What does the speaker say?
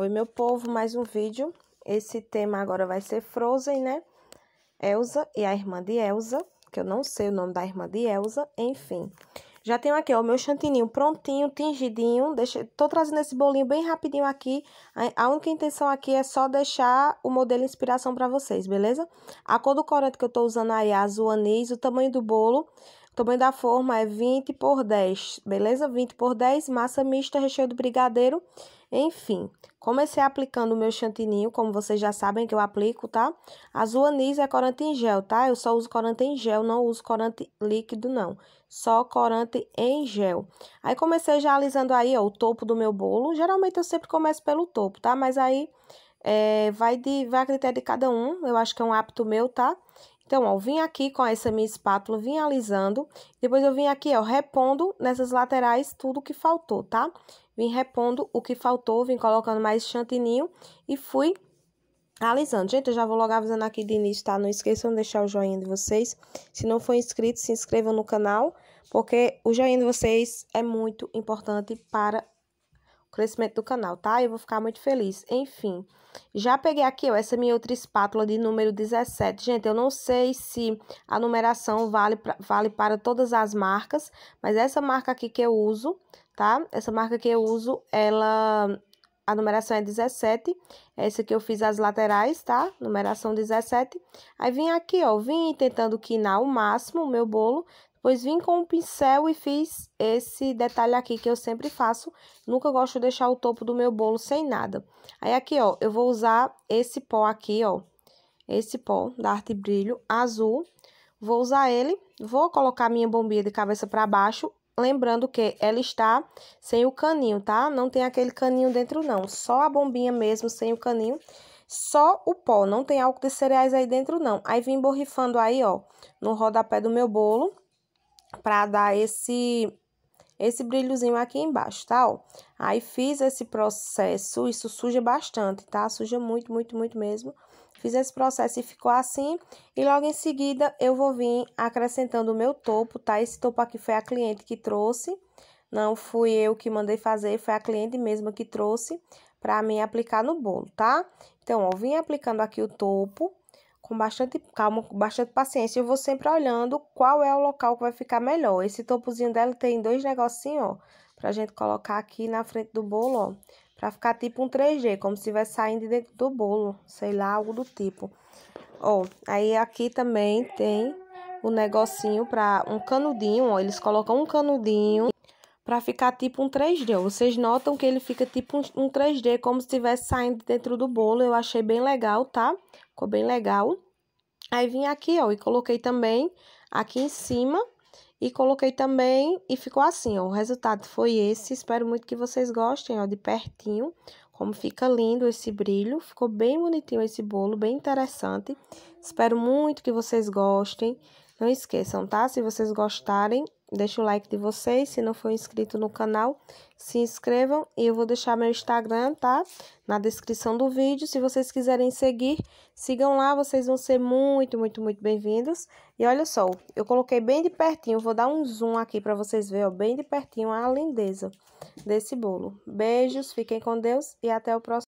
Oi, meu povo, mais um vídeo. Esse tema agora vai ser Frozen, né? Elsa e a irmã de Elsa, que eu não sei o nome da irmã de Elsa, enfim. Já tenho aqui, ó, o meu chantininho prontinho, tingidinho. Deixa, tô trazendo esse bolinho bem rapidinho aqui. A única intenção aqui é só deixar o modelo inspiração para vocês, beleza? A cor do corante que eu tô usando aí é azul anis, o tamanho do bolo. Tamanho da forma é 20 por 10, beleza? 20 por 10, massa mista, recheio de brigadeiro, enfim. Comecei aplicando o meu chantininho, como vocês já sabem que eu aplico, tá? Azul anis é corante em gel, tá? Eu só uso corante em gel, não uso corante líquido, não. Só corante em gel. Aí comecei já alisando aí, ó, o topo do meu bolo. Geralmente eu sempre começo pelo topo, tá? Mas aí... É, vai, de, vai a critério de cada um, eu acho que é um hábito meu, tá? Então, ó, vim aqui com essa minha espátula, vim alisando. Depois eu vim aqui, ó, repondo nessas laterais tudo que faltou, tá? Vim repondo o que faltou, vim colocando mais chantininho e fui alisando. Gente, eu já vou logo avisando aqui de início, tá? Não esqueçam de deixar o joinha de vocês. Se não for inscrito, se inscrevam no canal, porque o joinha de vocês é muito importante para crescimento do canal, tá? Eu vou ficar muito feliz. Enfim, já peguei aqui, ó, essa minha outra espátula de número 17. Gente, eu não sei se a numeração vale, pra, vale para todas as marcas, mas essa marca aqui que eu uso, tá? Essa marca que eu uso, ela... A numeração é 17, é essa que eu fiz as laterais, tá? Numeração 17. Aí vim aqui, ó, vim tentando quinar o máximo o meu bolo, Pois vim com o um pincel e fiz esse detalhe aqui que eu sempre faço. Nunca gosto de deixar o topo do meu bolo sem nada. Aí aqui, ó, eu vou usar esse pó aqui, ó. Esse pó da Arte Brilho azul. Vou usar ele, vou colocar minha bombinha de cabeça para baixo. Lembrando que ela está sem o caninho, tá? Não tem aquele caninho dentro, não. Só a bombinha mesmo, sem o caninho só o pó, não tem álcool de cereais aí dentro não. Aí vim borrifando aí, ó, no rodapé do meu bolo para dar esse esse brilhozinho aqui embaixo, tá? Ó. Aí fiz esse processo, isso suja bastante, tá? Suja muito, muito, muito mesmo. Fiz esse processo e ficou assim. E logo em seguida eu vou vir acrescentando o meu topo, tá? Esse topo aqui foi a cliente que trouxe. Não fui eu que mandei fazer, foi a cliente mesma que trouxe para mim aplicar no bolo, tá? Então, ó, vim aplicando aqui o topo com bastante calma, com bastante paciência. Eu vou sempre olhando qual é o local que vai ficar melhor. Esse topozinho dela tem dois negocinhos, ó, pra gente colocar aqui na frente do bolo, ó. Pra ficar tipo um 3G, como se estivesse saindo de dentro do bolo, sei lá, algo do tipo. Ó, aí aqui também tem o um negocinho pra um canudinho, ó. Eles colocam um canudinho pra ficar tipo um 3D. Ó. Vocês notam que ele fica tipo um, um 3D, como se estivesse saindo dentro do bolo. Eu achei bem legal, tá? Ficou bem legal. Aí vim aqui, ó, e coloquei também aqui em cima e coloquei também e ficou assim, ó. O resultado foi esse. Espero muito que vocês gostem, ó, de pertinho. Como fica lindo esse brilho. Ficou bem bonitinho esse bolo, bem interessante. Espero muito que vocês gostem. Não esqueçam, tá? Se vocês gostarem, deixa o like de vocês. Se não for inscrito no canal, se inscrevam. E eu vou deixar meu Instagram, tá? Na descrição do vídeo. Se vocês quiserem seguir, sigam lá. Vocês vão ser muito, muito, muito bem-vindos. E olha só, eu coloquei bem de pertinho. Vou dar um zoom aqui pra vocês verem, ó. Bem de pertinho a lindeza desse bolo. Beijos, fiquem com Deus e até o próximo.